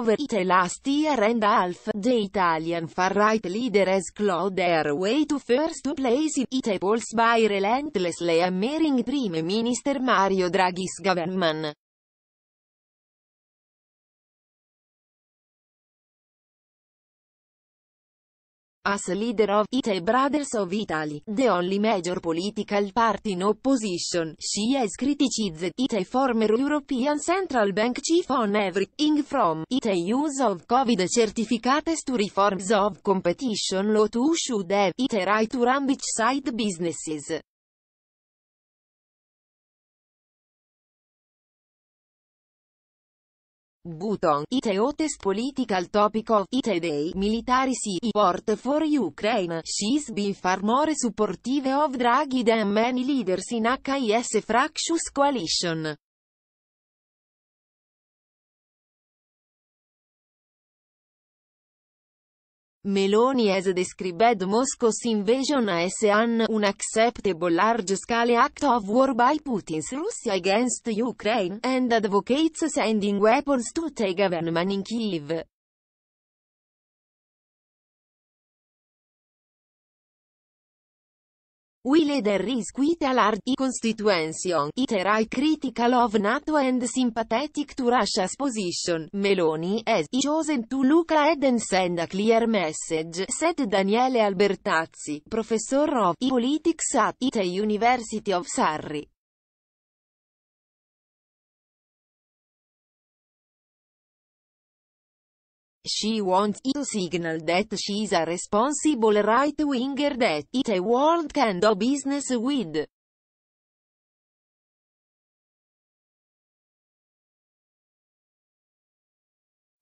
over it last year and half, the Italian far-right leader has clawed their way to first place in it polls by relentlessly hammering Prime Minister Mario Draghi's government. As leader of IT Brothers of Italy, the only major political party in opposition, she has criticized IT former European Central Bank chief on everything from IT use of COVID certificates to reforms of competition law to should have IT right to run side businesses. Button, it a political topic of it today, military support for Ukraine, she's been far more supportive of Draghi than many leaders in HIS fractious coalition. Meloni has described Moscow's invasion as an unacceptable large-scale act of war by Putin's Russia against Ukraine, and advocates sending weapons to the government in Kiev. Will there is quite a large constituency on it I critical of NATO and sympathetic to Russia's position. Meloni has chosen to look ahead and send a clear message, said Daniele Albertazzi, professor of e politics at the University of Surrey. She wants to signal that she is a responsible right-winger that it a world can do business with.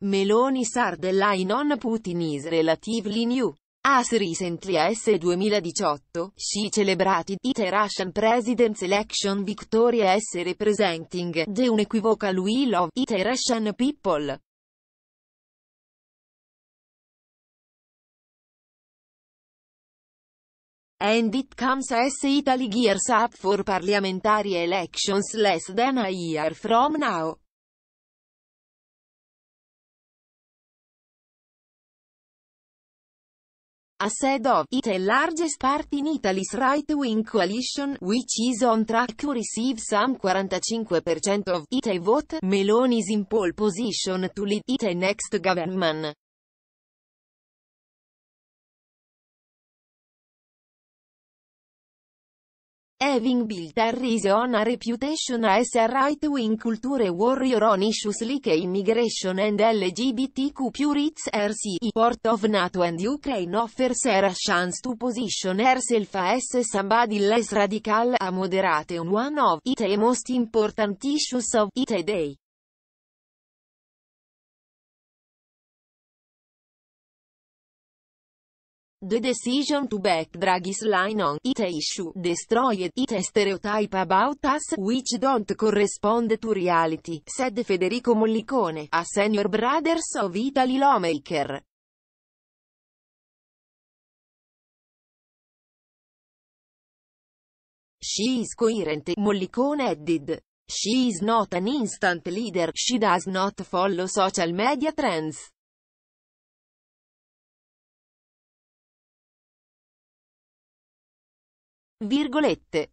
Meloni Sardellai on Putin is relatively new. As recently as 2018, she celebrated it a Russian president's election victory as representing the unequivocal will of it a Russian people. and it comes as Italy gears up for parliamentary elections less than a year from now. A said of it a largest part in Italy's right-wing coalition, which is on track to receive some 45% of it a vote, Meloni is in pole position to lead it a next government. Having built a reason, a reputation as a right-wing culture warrior on issues like immigration and LGBTQ rights, port of NATO and Ukraine offers her a chance to position herself as somebody less radical, a moderate on one of its most important issues of it day. The decision to back Draghi's line on it issue destroyed it a stereotype about us, which don't correspond to reality, said Federico Mollicone, a Senior Brothers of Italy Lawmaker. She is coherent, Mollicone added. She is not an instant leader, she does not follow social media trends. virgolette